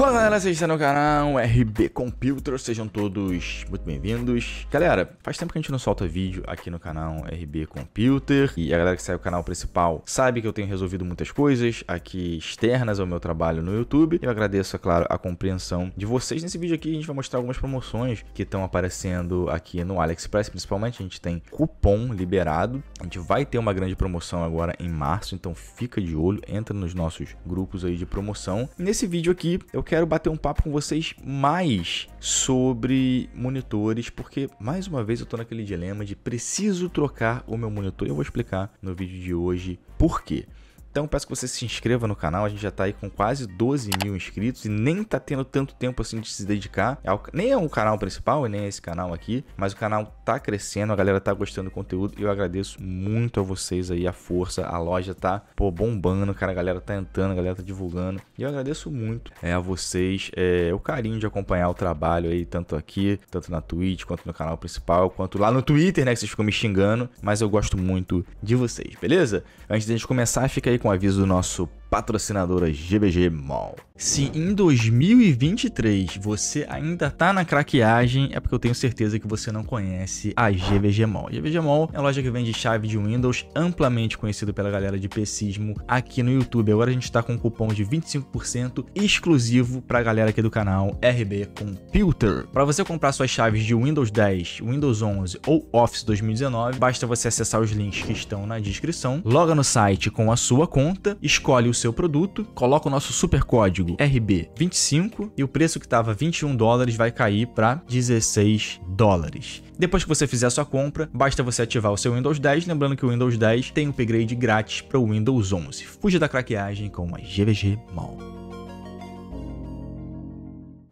Olá galera, vocês estão no canal RB Computer, sejam todos muito bem-vindos. Galera, faz tempo que a gente não solta vídeo aqui no canal RB Computer e a galera que segue o canal principal sabe que eu tenho resolvido muitas coisas aqui externas ao meu trabalho no YouTube. Eu agradeço, é claro, a compreensão de vocês. Nesse vídeo aqui a gente vai mostrar algumas promoções que estão aparecendo aqui no AliExpress, principalmente a gente tem cupom liberado. A gente vai ter uma grande promoção agora em março, então fica de olho, entra nos nossos grupos aí de promoção. Nesse vídeo aqui eu quero bater um papo com vocês mais sobre monitores, porque mais uma vez eu estou naquele dilema de preciso trocar o meu monitor. Eu vou explicar no vídeo de hoje por quê. Então peço que você se inscreva no canal, a gente já tá aí com quase 12 mil inscritos e nem tá tendo tanto tempo assim de se dedicar. Ao... Nem é o canal principal e nem é esse canal aqui, mas o canal tá crescendo, a galera tá gostando do conteúdo e eu agradeço muito a vocês aí, a força, a loja tá, pô, bombando, cara, a galera tá entrando, a galera tá divulgando e eu agradeço muito é, a vocês é, o carinho de acompanhar o trabalho aí, tanto aqui, tanto na Twitch, quanto no canal principal, quanto lá no Twitter, né, que vocês ficam me xingando, mas eu gosto muito de vocês, beleza? Antes de a gente começar, fica aí com com o aviso do nosso patrocinadora GBG Mall. Se em 2023 você ainda tá na craqueagem, é porque eu tenho certeza que você não conhece a GBG Mall. GBG Mall é loja que vende chave de Windows, amplamente conhecido pela galera de pesismo aqui no YouTube. Agora a gente tá com um cupom de 25% exclusivo pra galera aqui do canal RB Computer. Para você comprar suas chaves de Windows 10, Windows 11 ou Office 2019, basta você acessar os links que estão na descrição, loga no site com a sua conta, escolhe o seu produto, coloca o nosso super código RB25 e o preço que estava 21 dólares vai cair para 16 dólares. Depois que você fizer a sua compra, basta você ativar o seu Windows 10, lembrando que o Windows 10 tem upgrade grátis para o Windows 11. Fuja da craqueagem com a GVG Mall.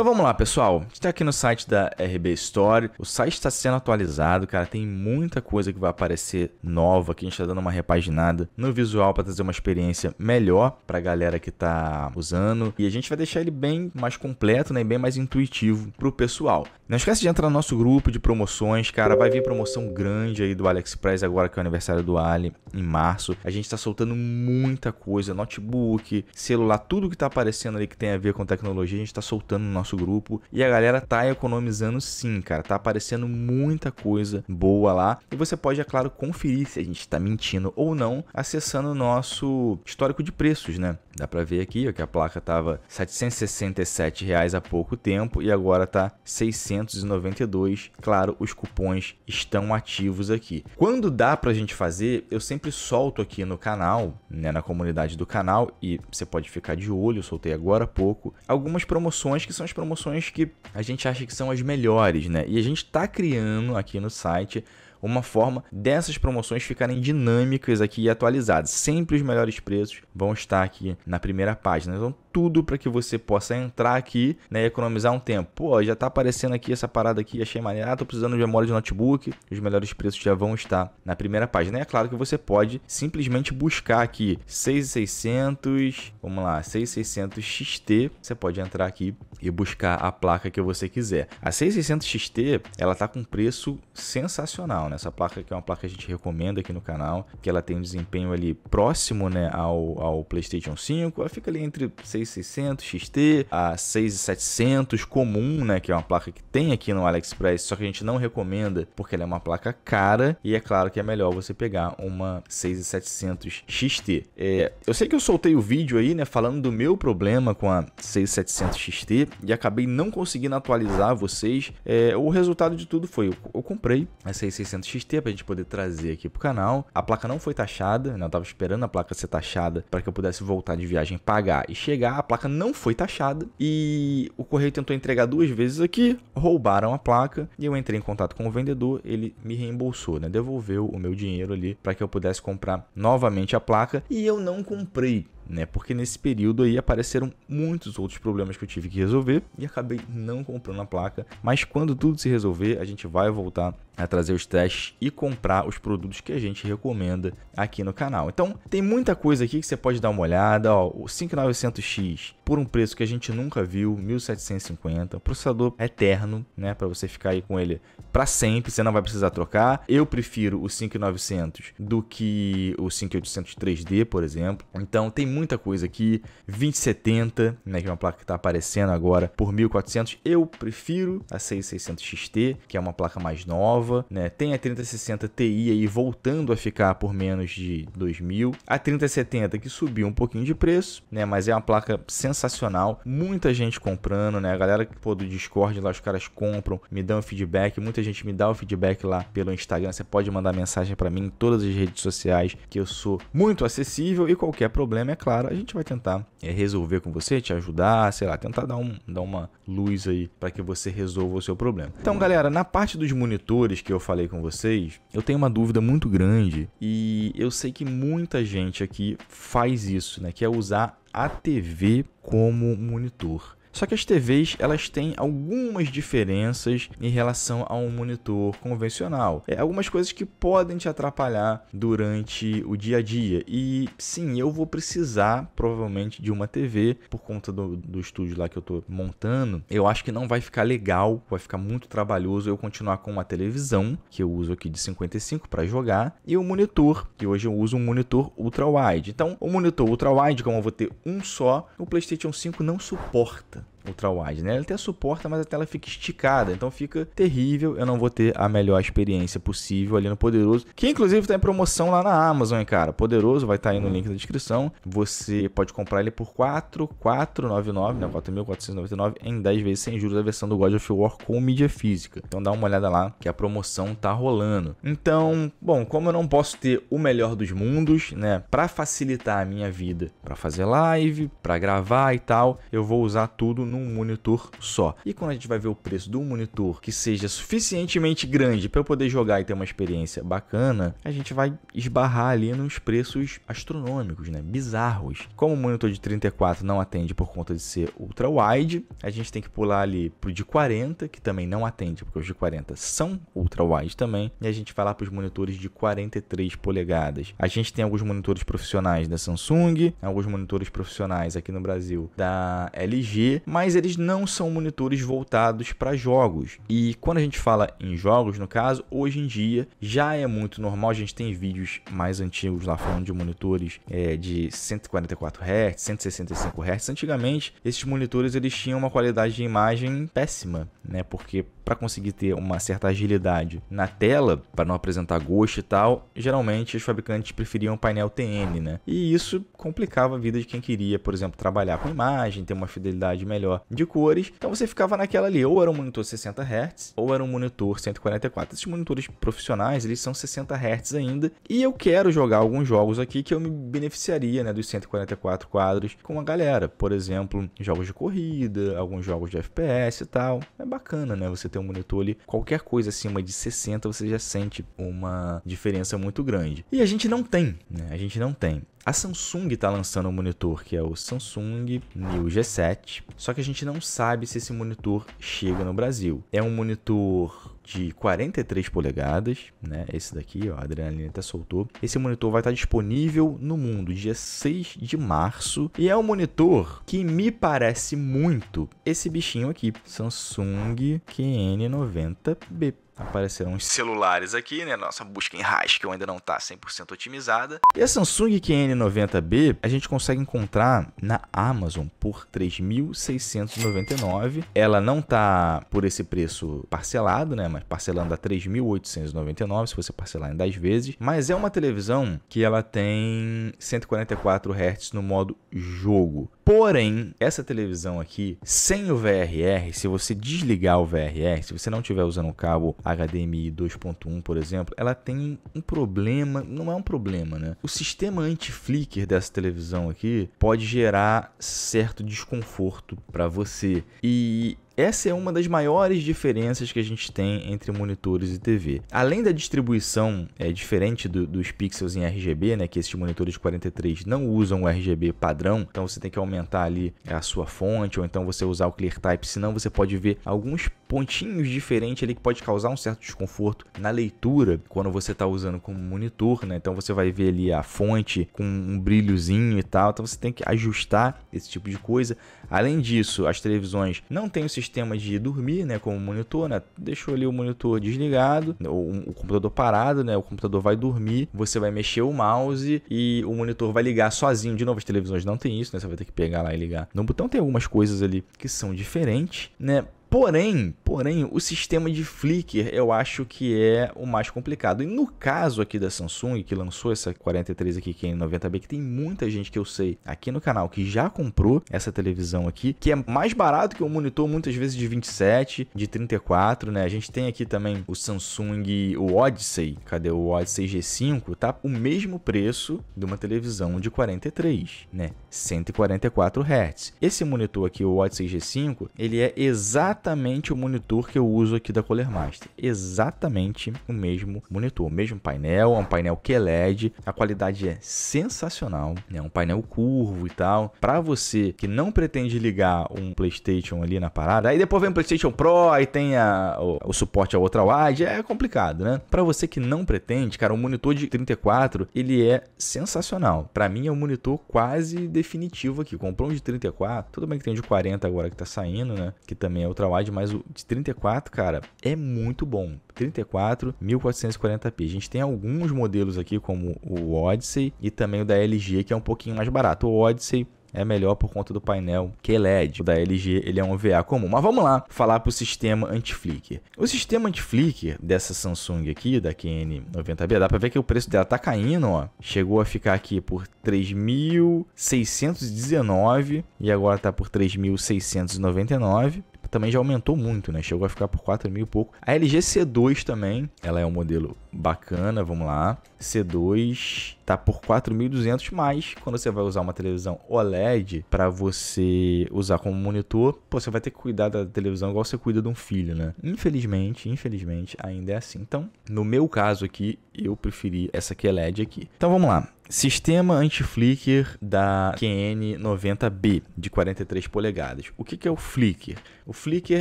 Então vamos lá, pessoal. Está aqui no site da RB Store. O site está sendo atualizado, cara. Tem muita coisa que vai aparecer nova, aqui. a gente está dando uma repaginada no visual para trazer uma experiência melhor para a galera que está usando. E a gente vai deixar ele bem mais completo, né? Bem mais intuitivo para o pessoal. Não esquece de entrar no nosso grupo de promoções, cara. Vai vir promoção grande aí do AliExpress agora que é o aniversário do Ali em março. A gente está soltando muita coisa, notebook, celular, tudo que está aparecendo ali que tem a ver com tecnologia, a gente está soltando no nosso nosso grupo. E a galera tá economizando sim, cara. Tá aparecendo muita coisa boa lá. E você pode, é claro, conferir se a gente tá mentindo ou não, acessando o nosso histórico de preços, né? Dá pra ver aqui ó, que a placa tava 767 reais há pouco tempo e agora tá 692. Claro, os cupons estão ativos aqui. Quando dá pra gente fazer, eu sempre solto aqui no canal, né, na comunidade do canal, e você pode ficar de olho, eu soltei agora há pouco, algumas promoções que são as promoções que a gente acha que são as melhores, né? E a gente está criando aqui no site uma forma dessas promoções ficarem dinâmicas aqui e atualizadas. Sempre os melhores preços vão estar aqui na primeira página. Então, tudo para que você possa entrar aqui né, e economizar um tempo. Pô, já está aparecendo aqui essa parada aqui, achei maneira. Ah, tô precisando de memória de notebook. Os melhores preços já vão estar na primeira página. E é claro que você pode simplesmente buscar aqui 6600, vamos lá, 6600 XT. Você pode entrar aqui e buscar a placa que você quiser. A 6600 XT, ela tá com um preço sensacional, né? Essa placa aqui é uma placa que a gente recomenda aqui no canal, que ela tem um desempenho ali próximo, né, ao, ao PlayStation 5. Ela fica ali entre 6 6600 XT, a 6700 comum, né, que é uma placa que tem aqui no AliExpress, só que a gente não recomenda porque ela é uma placa cara e é claro que é melhor você pegar uma 6700 XT. É, eu sei que eu soltei o vídeo aí, né, falando do meu problema com a 6700 XT e acabei não conseguindo atualizar vocês. É, o resultado de tudo foi, eu, eu comprei a 6600 XT pra gente poder trazer aqui pro canal. A placa não foi taxada, né, eu tava esperando a placa ser taxada para que eu pudesse voltar de viagem, pagar e chegar a placa não foi taxada e o correio tentou entregar duas vezes aqui, roubaram a placa e eu entrei em contato com o vendedor, ele me reembolsou, né? Devolveu o meu dinheiro ali para que eu pudesse comprar novamente a placa e eu não comprei né? Porque nesse período aí apareceram muitos outros problemas que eu tive que resolver e acabei não comprando a placa. Mas quando tudo se resolver, a gente vai voltar a trazer os testes e comprar os produtos que a gente recomenda aqui no canal. Então, tem muita coisa aqui que você pode dar uma olhada, ó, o 5900X por um preço que a gente nunca viu, 1750, processador é eterno, né, para você ficar aí com ele para sempre, você não vai precisar trocar. Eu prefiro o 5900 do que o 5800 3D, por exemplo. Então, tem muito muita coisa aqui. 2070, né, que é uma placa que está aparecendo agora por 1400. Eu prefiro a 6600 XT, que é uma placa mais nova, né? Tem a 3060 Ti aí voltando a ficar por menos de 2000. A 3070 que subiu um pouquinho de preço, né, mas é uma placa sensacional. Muita gente comprando, né? A galera pô, do Discord lá os caras compram, me dão feedback, muita gente me dá o feedback lá pelo Instagram. Você pode mandar mensagem para mim em todas as redes sociais que eu sou muito acessível e qualquer problema é claro claro, a gente vai tentar é, resolver com você, te ajudar, sei lá, tentar dar, um, dar uma luz aí para que você resolva o seu problema. Então, galera, na parte dos monitores que eu falei com vocês, eu tenho uma dúvida muito grande e eu sei que muita gente aqui faz isso, né? Que é usar a TV como monitor. Só que as TVs elas têm algumas diferenças em relação a um monitor convencional. É, algumas coisas que podem te atrapalhar durante o dia a dia. E sim, eu vou precisar provavelmente de uma TV por conta do, do estúdio lá que eu estou montando. Eu acho que não vai ficar legal, vai ficar muito trabalhoso eu continuar com uma televisão que eu uso aqui de 55 para jogar e o um monitor, que hoje eu uso um monitor ultra wide. Então, o monitor ultra wide, como eu vou ter um só, o PlayStation 5 não suporta ultra-wide, né? Ela até suporta, mas a tela fica esticada, então fica terrível. Eu não vou ter a melhor experiência possível ali no Poderoso, que inclusive tá em promoção lá na Amazon, hein, cara? Poderoso vai estar tá aí no link na descrição. Você pode comprar ele por 4,499, né? 4.499 em 10 vezes sem juros A versão do God of War com mídia física. Então dá uma olhada lá que a promoção tá rolando. Então, bom, como eu não posso ter o melhor dos mundos, né? Para facilitar a minha vida, para fazer live, para gravar e tal, eu vou usar tudo num monitor só. E quando a gente vai ver o preço de um monitor que seja suficientemente grande para eu poder jogar e ter uma experiência bacana, a gente vai esbarrar ali nos preços astronômicos, né? Bizarros. Como o monitor de 34 não atende por conta de ser ultra wide, a gente tem que pular ali pro de 40, que também não atende, porque os de 40 são ultra wide também, e a gente vai lá para os monitores de 43 polegadas. A gente tem alguns monitores profissionais da Samsung, alguns monitores profissionais aqui no Brasil da LG, mas mas eles não são monitores voltados para jogos. E quando a gente fala em jogos, no caso, hoje em dia já é muito normal, a gente tem vídeos mais antigos lá falando de monitores é, de 144 Hz, 165 Hz. Antigamente, esses monitores eles tinham uma qualidade de imagem péssima, né? Porque para conseguir ter uma certa agilidade na tela, para não apresentar gosto e tal, geralmente os fabricantes preferiam painel TN, né? E isso complicava a vida de quem queria, por exemplo, trabalhar com imagem, ter uma fidelidade melhor de cores. Então você ficava naquela ali, ou era um monitor 60 Hz, ou era um monitor 144. Esses monitores profissionais, eles são 60 Hz ainda, e eu quero jogar alguns jogos aqui que eu me beneficiaria, né, dos 144 quadros com a galera. Por exemplo, jogos de corrida, alguns jogos de FPS e tal. É bacana, né, você ter um monitor ali, qualquer coisa acima de 60 você já sente uma diferença muito grande. E a gente não tem, né? A gente não tem. A Samsung está lançando um monitor que é o Samsung New G7, só que a gente não sabe se esse monitor chega no Brasil. É um monitor de 43 polegadas, né? Esse daqui, ó, a adrenalina até soltou. Esse monitor vai estar disponível no mundo dia 6 de março e é um monitor que me parece muito esse bichinho aqui, Samsung QN90BP apareceram os celulares aqui, né? Nossa busca em Haskell ainda não está 100% otimizada. E a Samsung QN90B a gente consegue encontrar na Amazon por 3.699. Ela não tá por esse preço parcelado, né? Mas parcelando a 3.899 se você parcelar em 10 vezes. Mas é uma televisão que ela tem 144 Hz no modo jogo. Porém, essa televisão aqui, sem o VRR, se você desligar o VRR, se você não estiver usando o cabo HDMI 2.1, por exemplo, ela tem um problema, não é um problema, né? O sistema anti-flicker dessa televisão aqui pode gerar certo desconforto para você. E essa é uma das maiores diferenças que a gente tem entre monitores e TV. Além da distribuição é diferente do, dos pixels em RGB, né, que esses monitores 43 não usam o RGB padrão, então você tem que aumentar ali a sua fonte ou então você usar o clear type, senão você pode ver alguns pontinhos diferentes ali que pode causar um certo desconforto na leitura quando você está usando como monitor, né? Então você vai ver ali a fonte com um brilhozinho e tal, então você tem que ajustar esse tipo de coisa. Além disso, as televisões não têm o sistema sistema de dormir, né, como o monitor, né, deixou ali o monitor desligado, né, o computador parado, né, o computador vai dormir, você vai mexer o mouse e o monitor vai ligar sozinho. De novo, as televisões não tem isso, né, você vai ter que pegar lá e ligar. No botão tem algumas coisas ali que são diferentes, né, Porém, porém, o sistema de Flickr eu acho que é o mais complicado. E no caso aqui da Samsung, que lançou essa 43 aqui, que é 90B, que tem muita gente que eu sei aqui no canal que já comprou essa televisão aqui, que é mais barato que o um monitor muitas vezes de 27, de 34, né? A gente tem aqui também o Samsung, o Odyssey, cadê o Odyssey G5? Tá o mesmo preço de uma televisão de 43, né? 144 Hz. Esse monitor aqui, o Odyssey G5, ele é exatamente exatamente o monitor que eu uso aqui da Color Master. Exatamente o mesmo monitor, o mesmo painel, é um painel QLED, a qualidade é sensacional, é né? um painel curvo e tal. Para você que não pretende ligar um PlayStation ali na parada, aí depois vem o PlayStation Pro, aí tem a, o, o suporte a outra wide, é complicado, né? Para você que não pretende, cara, um monitor de 34, ele é sensacional. Para mim é um monitor quase definitivo aqui. Comprou um de 34, tudo bem que tem de 40 agora que tá saindo, né? Que também é outra ultra-wide, mas o de 34, cara, é muito bom. 34, 1440p. A gente tem alguns modelos aqui, como o Odyssey e também o da LG, que é um pouquinho mais barato. O Odyssey é melhor por conta do painel QLED. É o da LG ele é um VA comum. Mas vamos lá falar para o sistema anti-flicker. O sistema anti-flicker dessa Samsung aqui, da QN90B, dá para ver que o preço dela tá caindo, ó. Chegou a ficar aqui por 3.619 e agora tá por 3.699 também já aumentou muito, né? Chegou a ficar por 4 mil e pouco. A LG C2 também, ela é um modelo bacana, vamos lá. C2 tá por 4.200, mas quando você vai usar uma televisão OLED para você usar como monitor, pô, você vai ter que cuidar da televisão igual você cuida de um filho, né? Infelizmente, infelizmente, ainda é assim. Então, no meu caso aqui, eu preferi essa QLED aqui. Então, vamos lá. Sistema anti-flicker da QN90B de 43 polegadas. O que, que é o flicker? O flicker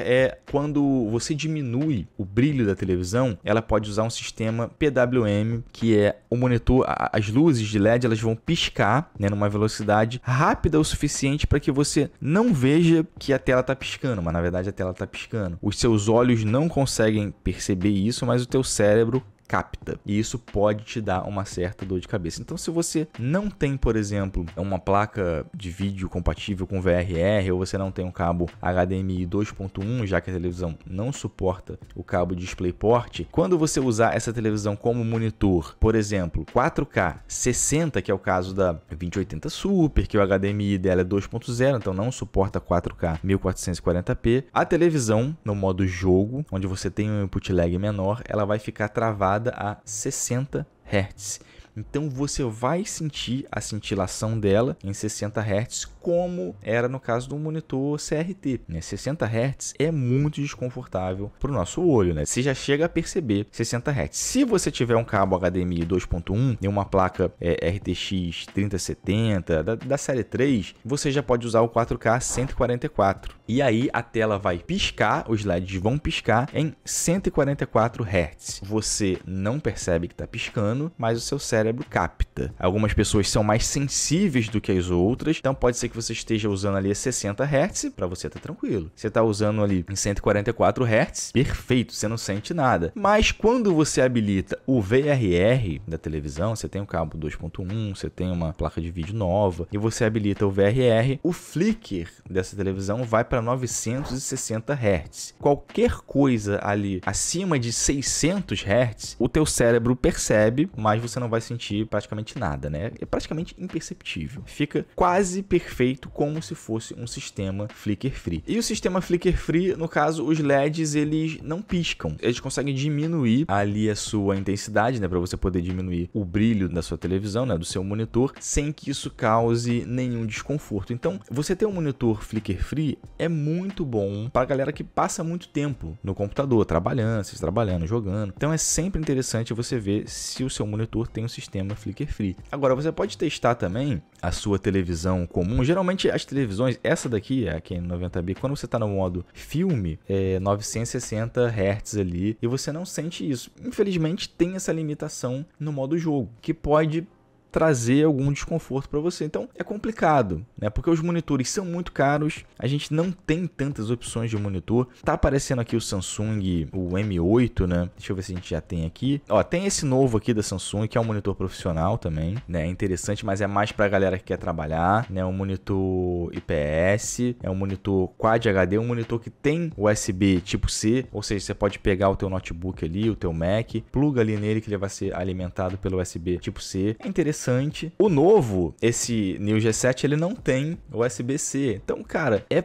é quando você diminui o brilho da televisão, ela pode usar um sistema PWM, que é o monitor, as luzes luzes de LED elas vão piscar, né, numa velocidade rápida o suficiente para que você não veja que a tela está piscando, mas na verdade a tela está piscando. Os seus olhos não conseguem perceber isso, mas o teu cérebro capta. E isso pode te dar uma certa dor de cabeça. Então, se você não tem, por exemplo, uma placa de vídeo compatível com VRR, ou você não tem um cabo HDMI 2.1, já que a televisão não suporta o cabo DisplayPort, quando você usar essa televisão como monitor, por exemplo, 4K 60, que é o caso da 2080 Super, que o HDMI dela é 2.0, então não suporta 4K 1440p, a televisão no modo jogo, onde você tem um input lag menor, ela vai ficar travada a 60 Hz. Então você vai sentir a cintilação dela em 60 Hz como era no caso do monitor CRT. Né? 60 Hz é muito desconfortável para o nosso olho, né? Você já chega a perceber 60 Hz. Se você tiver um cabo HDMI 2.1 e uma placa é, RTX 3070 da, da série 3, você já pode usar o 4K 144. E aí a tela vai piscar, os LEDs vão piscar em 144 Hz. Você não percebe que está piscando, mas o seu cérebro capta. Algumas pessoas são mais sensíveis do que as outras, então pode ser que você esteja usando ali a 60 Hz, para você tá tranquilo. Você tá usando ali em 144 Hz, perfeito, você não sente nada. Mas quando você habilita o VRR da televisão, você tem o um cabo 2.1, você tem uma placa de vídeo nova e você habilita o VRR, o flicker dessa televisão vai para 960 Hz. Qualquer coisa ali acima de 600 Hz, o teu cérebro percebe, mas você não vai sentir praticamente nada, né? É praticamente imperceptível. Fica quase perfeito feito como se fosse um sistema flicker free. E o sistema flicker free, no caso, os LEDs eles não piscam. Eles conseguem diminuir ali a sua intensidade, né, para você poder diminuir o brilho da sua televisão, né, do seu monitor, sem que isso cause nenhum desconforto. Então, você ter um monitor flicker free é muito bom para galera que passa muito tempo no computador, trabalhando, se trabalhando, jogando. Então, é sempre interessante você ver se o seu monitor tem um sistema flicker free. Agora, você pode testar também a sua televisão comum geralmente as televisões, essa daqui, a QN90B, quando você está no modo filme, é 960 Hz ali, e você não sente isso. Infelizmente tem essa limitação no modo jogo, que pode trazer algum desconforto para você. Então é complicado, né? Porque os monitores são muito caros, a gente não tem tantas opções de monitor. Tá aparecendo aqui o Samsung, o M8, né? Deixa eu ver se a gente já tem aqui. Ó, tem esse novo aqui da Samsung, que é um monitor profissional também, né? É interessante, mas é mais pra galera que quer trabalhar, né? Um monitor IPS, é um monitor Quad HD, um monitor que tem USB tipo C, ou seja, você pode pegar o teu notebook ali, o teu Mac, pluga ali nele que ele vai ser alimentado pelo USB tipo C. É interessante interessante. O novo, esse New G7, ele não tem USB-C. Então, cara, é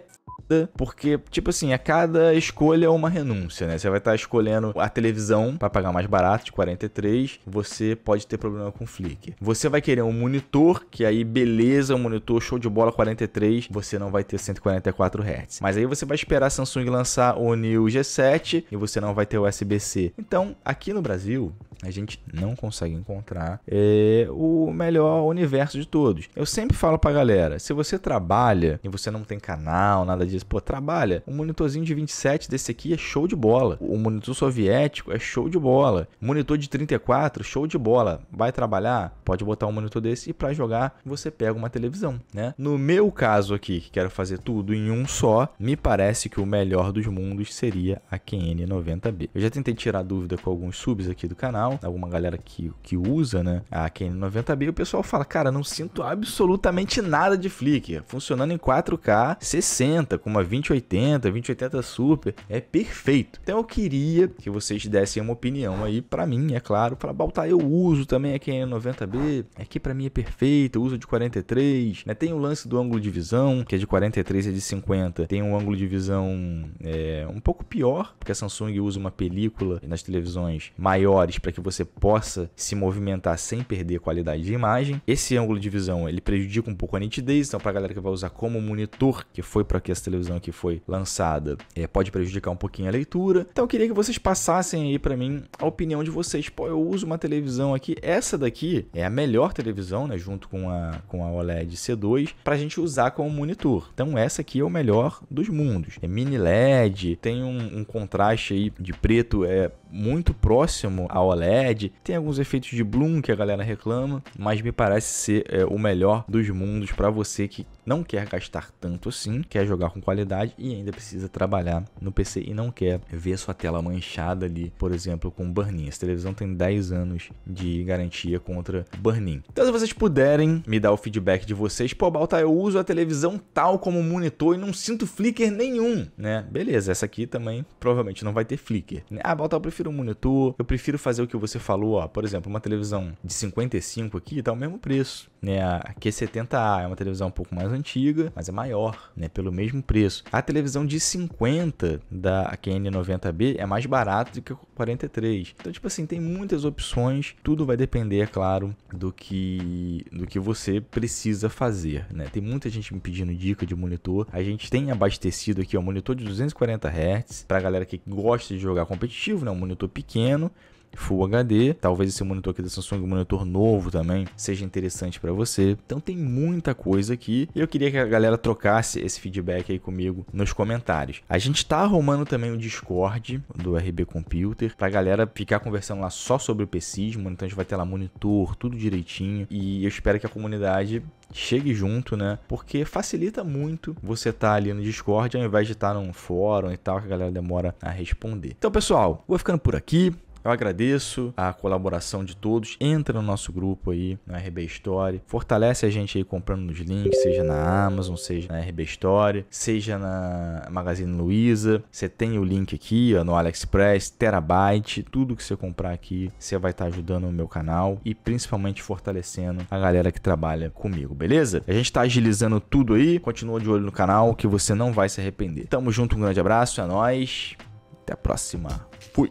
porque, tipo assim, a cada escolha é uma renúncia, né? Você vai estar tá escolhendo a televisão para pagar mais barato, de 43, você pode ter problema com o flick Você vai querer um monitor, que aí beleza, um monitor show de bola 43, você não vai ter 144 Hz. Mas aí você vai esperar a Samsung lançar o New G7 e você não vai ter USB-C. Então, aqui no Brasil, a gente não consegue encontrar é, o melhor universo de todos. Eu sempre falo pra galera: se você trabalha e você não tem canal, nada disso, pô, trabalha. Um monitorzinho de 27 desse aqui é show de bola. O monitor soviético é show de bola. Monitor de 34, show de bola. Vai trabalhar? Pode botar um monitor desse e para jogar você pega uma televisão, né? No meu caso aqui, que quero fazer tudo em um só, me parece que o melhor dos mundos seria a QN90B. Eu já tentei tirar dúvida com alguns subs aqui do canal então, Alguma galera que, que usa, né? A KN90B, o pessoal fala, cara, não sinto absolutamente nada de flicker. Funcionando em 4K, 60, com uma 2080, 2080 Super, é perfeito. Então eu queria que vocês dessem uma opinião aí para mim, é claro, para Baltar eu uso também a KN90B, aqui é para mim é perfeita, uso de 43, né? Tem o lance do ângulo de visão, que é de 43 e é de 50, tem um ângulo de visão é, um pouco pior, porque a Samsung usa uma película nas televisões maiores para que você possa se movimentar sem perder qualidade de imagem. Esse ângulo de visão ele prejudica um pouco a nitidez, então para a galera que vai usar como monitor, que foi para que essa televisão que foi lançada, é, pode prejudicar um pouquinho a leitura. Então eu queria que vocês passassem aí para mim a opinião de vocês. Pô, eu uso uma televisão aqui, essa daqui é a melhor televisão, né, junto com a com a OLED C2 para a gente usar como monitor. Então essa aqui é o melhor dos mundos. É mini LED, tem um, um contraste aí de preto é muito próximo à OLED LED. Tem alguns efeitos de bloom que a galera reclama, mas me parece ser é, o melhor dos mundos para você que não quer gastar tanto assim, quer jogar com qualidade e ainda precisa trabalhar no PC e não quer ver sua tela manchada ali, por exemplo, com burn-in. Essa televisão tem 10 anos de garantia contra burn-in. Então, se vocês puderem me dar o feedback de vocês, pô, Balta, eu uso a televisão tal como monitor e não sinto flicker nenhum, né? Beleza, essa aqui também provavelmente não vai ter flicker. Né? Ah, Balta, eu prefiro um monitor, eu prefiro fazer o que você falou, ó, por exemplo, uma televisão de 55 aqui tá o mesmo preço né? A Q70A é uma televisão um pouco mais antiga, mas é maior, né? Pelo mesmo preço. A televisão de 50 da QN90B é mais barata do que a 43. Então, tipo assim, tem muitas opções. Tudo vai depender, é claro, do que do que você precisa fazer, né? Tem muita gente me pedindo dica de monitor. A gente tem abastecido aqui, um monitor de 240 Hz para galera que gosta de jogar competitivo, né? Um monitor pequeno Full HD. Talvez esse monitor aqui da Samsung, um monitor novo também, seja interessante para você. Então tem muita coisa aqui. E eu queria que a galera trocasse esse feedback aí comigo nos comentários. A gente está arrumando também o Discord do RB Computer para a galera ficar conversando lá só sobre o PCismo. Então a gente vai ter lá monitor, tudo direitinho. E eu espero que a comunidade chegue junto, né? Porque facilita muito você estar tá ali no Discord ao invés de estar tá num fórum e tal, que a galera demora a responder. Então, pessoal, vou ficando por aqui. Eu agradeço a colaboração de todos. Entra no nosso grupo aí, no RB Story. Fortalece a gente aí comprando nos links, seja na Amazon, seja na RB Story, seja na Magazine Luiza. Você tem o link aqui ó, no AliExpress, Terabyte. Tudo que você comprar aqui, você vai estar tá ajudando o meu canal e principalmente fortalecendo a galera que trabalha comigo, beleza? A gente está agilizando tudo aí. Continua de olho no canal que você não vai se arrepender. Tamo junto, um grande abraço, é nóis. Até a próxima. Fui.